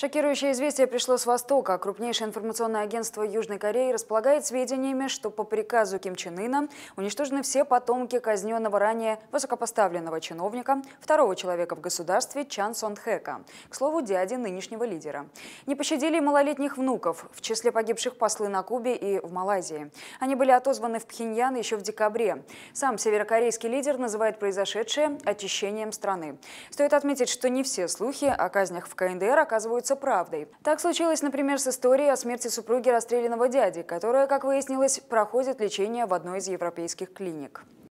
Шокирующее известие пришло с Востока. Крупнейшее информационное агентство Южной Кореи располагает сведениями, что по приказу Ким Чен Ына уничтожены все потомки казненного ранее высокопоставленного чиновника, второго человека в государстве Чан Сон Хэка, к слову, дяди нынешнего лидера. Не пощадили и малолетних внуков, в числе погибших послы на Кубе и в Малайзии. Они были отозваны в Пхеньян еще в декабре. Сам северокорейский лидер называет произошедшее очищением страны. Стоит отметить, что не все слухи о казнях в КНДР оказываются остается правдой. Так случилось, например, с историей о смерти супруги расстрелянного дяди, которая, как выяснилось, проходит лечение в одной из европейских клиник.